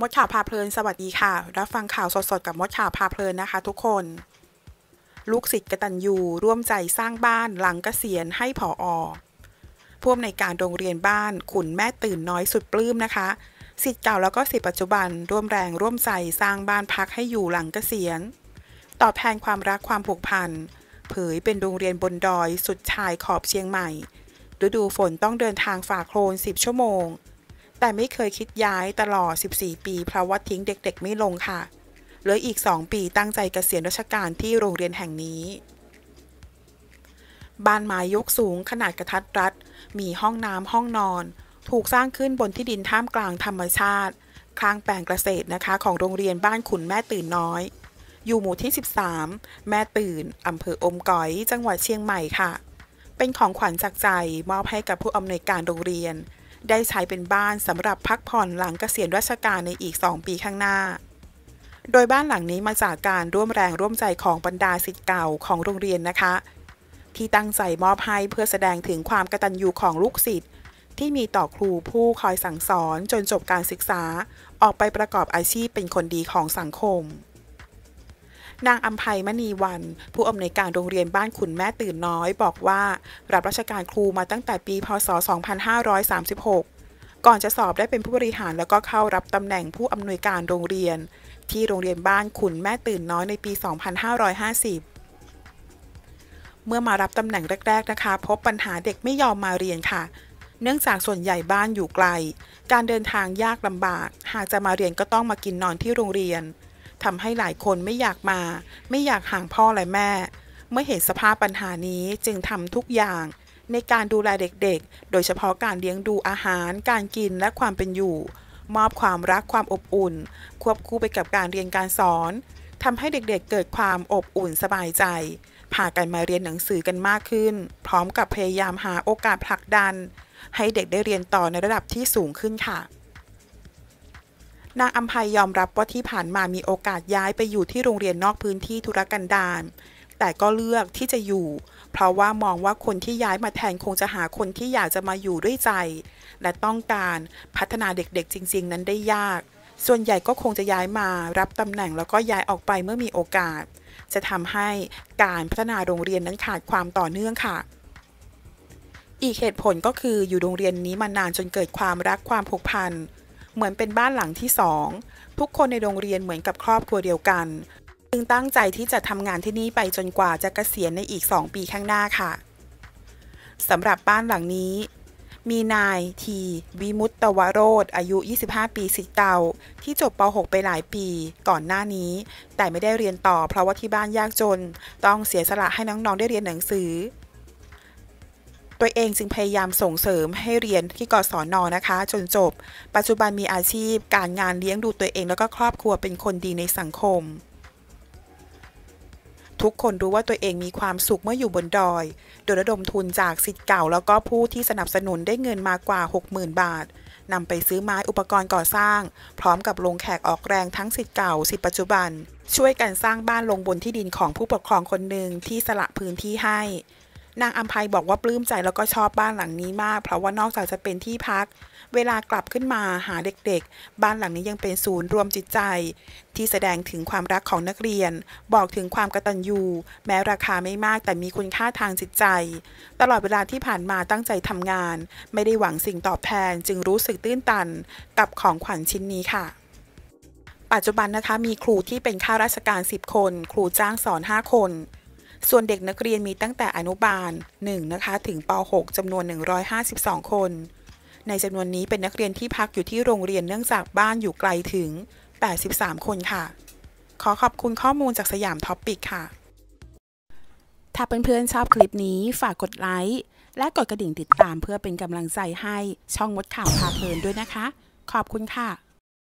มดข่าวพาเพลินสวัสดีค่ะรับฟังข่าวสดๆกับมดข่าวพาเพลินนะคะทุกคน ลูกศิษย์กตัญญูร่วมใจสร้างบ้านหลังเกษียณให้ผออพ่วงในการโรงเรียนบ้านขุนแม่ตื่นน้อยสุดปลื้มนะคะศิษย์เก่าแล้วก็ศิษย์ปัจจุบัน ร่วมแรงร่วมใจสร้างบ้านพักให้อยู่หลังเกษียณตอบแทนความรักความผูกพัน เผยเป็นโรงเรียนบนดอย สุดชายขอบเชียงใหม่ฤดูฝนต้องเดินทางฝ่าโคลน10ชั่วโมงแต่ไม่เคยคิดย้ายตลอด 14 ปี เพราะว่าทิ้งเด็กๆไม่ลงค่ะ เหลืออีก 2 ปีตั้งใจเกษียณราชการที่โรงเรียนแห่งนี้ บ้านไม้ยกสูงขนาดกระทัดรัด มีห้องน้ำห้องนอน ถูกสร้างขึ้นบนที่ดินท่ามกลางธรรมชาติคลางแปลงเกษตรนะคะ ของโรงเรียนบ้านขุนแม่ตื่นน้อย อยู่หมู่ที่ 13 แม่ตื่นอำเภออมก๋อย จังหวัดเชียงใหม่ค่ะ เป็นของขวัญจากใจมอบให้กับผู้อำนวยการโรงเรียนได้ใช้เป็นบ้านสำหรับพักผ่อนหลังเกษียณราชการในอีก 2 ปีข้างหน้า โดยบ้านหลังนี้มาจากการร่วมแรงร่วมใจของบรรดาสิทธิ์เก่าของโรงเรียนนะคะ ที่ตั้งใจมอบให้เพื่อแสดงถึงความกตัญญูของลูกศิษย์ที่มีต่อครูผู้คอยสั่งสอนจนจบการศึกษา ออกไปประกอบอาชีพเป็นคนดีของสังคมนางอัมภัยมณีวัน ผู้อำนวยการโรงเรียนบ้านขุนแม่ตื่นน้อย บอกว่า รับราชการครูมาตั้งแต่ปี พศ 2536 ก่อนจะสอบได้เป็นผู้บริหารแล้วก็เข้ารับตำแหน่งผู้อำนวยการโรงเรียน ที่โรงเรียนบ้านขุนแม่ตื่นน้อยในปี 2550 เมื่อมารับตำแหน่งแรกๆนะคะ พบปัญหาเด็กไม่ยอมมาเรียนค่ะ เนื่องจากส่วนใหญ่บ้านอยู่ไกล การเดินทางยากลำบาก หากจะมาเรียนก็ต้องมากินนอนที่โรงเรียนทำให้หลายคนไม่อยากมา ไม่อยากห่างพ่อและแม่ เมื่อเห็นสภาพปัญหานี้จึงทำทุกอย่าง ในการดูแลเด็กๆโดยเฉพาะการเลี้ยงดูอาหาร การกินและความเป็นอยู่ มอบความรักความอบอุ่น ควบคู่ไปกับการเรียนการสอนทำให้เด็กๆเเกิดความอบอุ่นสบายใจ พากันมาเรียนหนังสือกันมากขึ้น พร้อมกับพยายามหาโอกาสผลักดัน ให้เด็กได้เรียนต่อในระดับที่สูงขึ้นค่ะนางอัมภัยยอมรับว่าที่ผ่านมามีโอกาสย้ายไปอยู่ที่โรงเรียนนอกพื้นที่ธุรกันดารแต่ก็เลือกที่จะอยู่ เพราะว่ามองว่าคนที่ย้ายมาแทนคงจะหาคนที่อยากจะมาอยู่ด้วยใจ และต้องการพัฒนาเด็กๆจริง ๆ นั้นได้ยาก ส่วนใหญ่ก็คงจะย้ายมา รับตำแหน่งแล้วก็ย้ายออกไปเมื่อมีโอกาส จะทำให้การพัฒนาโรงเรียนนั้นขาดความต่อเนื่องค่ะ อีกเหตุผลก็คืออยู่โรงเรียนนี้มานานจนเกิดความรักความผูกพันเหมือนเป็นบ้านหลังที่สอง ทุกคนในโรงเรียนเหมือนกับครอบครัวเดียวกัน จึงตั้งใจที่จะทำงานที่นี่ไปจนกว่าจะกะเกษียณในอีก 2 ปีข้างหน้าค่ะ สำหรับบ้านหลังนี้ มีนายที วิมุตตวโรดอายุ 25 ปีสิเตา ที่จบป .6 ไปหลายปีก่อนหน้านี้ แต่ไม่ได้เรียนต่อเพราะว่าที่บ้านยากจน ต้องเสียสละให้น้องๆได้เรียนหนังสือตัวเองจึงพยายามส่งเสริมให้เรียนที่กศนอนะคะ จนจบ ปัจจุบันมีอาชีพ การงานเลี้ยงดูตัวเองแล้วก็ครอบครัวเป็นคนดีในสังคม ทุกคนรู้ว่าตัวเองมีความสุขเมื่ออยู่บนดอย โดยระดมทุนจากสิทธิ์เก่าแล้วก็ผู้ที่สนับสนุนได้เงินมากว่า 60,000 บาทนำไปซื้อไม้อุปกรณ์ก่อสร้าง พร้อมกับลงแขกออกแรงทั้งสิทธิ์เก่าสิทธิ์ปัจจุบัน ช่วยกันสร้างบ้านลงบนที่ดินของผู้ปกครองคนหนึ่งที่สละพื้นที่ให้นางอัมภัยบอกว่าปลื้มใจแล้วก็ชอบบ้านหลังนี้มาก เพราะว่านอกจากจะเป็นที่พัก เวลากลับขึ้นมาหาเด็กๆ บ้านหลังนี้ยังเป็นศูนย์รวมจิตใจ ที่แสดงถึงความรักของนักเรียน บอกถึงความกตัญญู แม้ราคาไม่มากแต่มีคุณค่าทางจิตใจ ตลอดเวลาที่ผ่านมาตั้งใจทำงาน ไม่ได้หวังสิ่งตอบแทน จึงรู้สึกตื้นตันกับของขวัญชิ้นนี้ค่ะ ปัจจุบันนะคะมีครูที่เป็นข้าราชการ10คนครูจ้างสอน5คนส่วนเด็กนักเรียนมีตั้งแต่อนุบาล1นะคะถึงป .6 จำนวน 152 คน ในจำนวนนี้เป็นนักเรียนที่พักอยู่ที่โรงเรียนเนื่องจากบ้านอยู่ไกลถึง 83 คนค่ะ ขอขอบคุณข้อมูลจากสยามท็อปปิกค่ะ ถ้าเเพื่อนๆชอบคลิปนี้ฝากกดไลค์ และกดกระดิ่งติดตามเพื่อเป็นกำลังใจให้ช่องมดข่าวพาเพลินด้วยนะคะ ขอบคุณค่ะ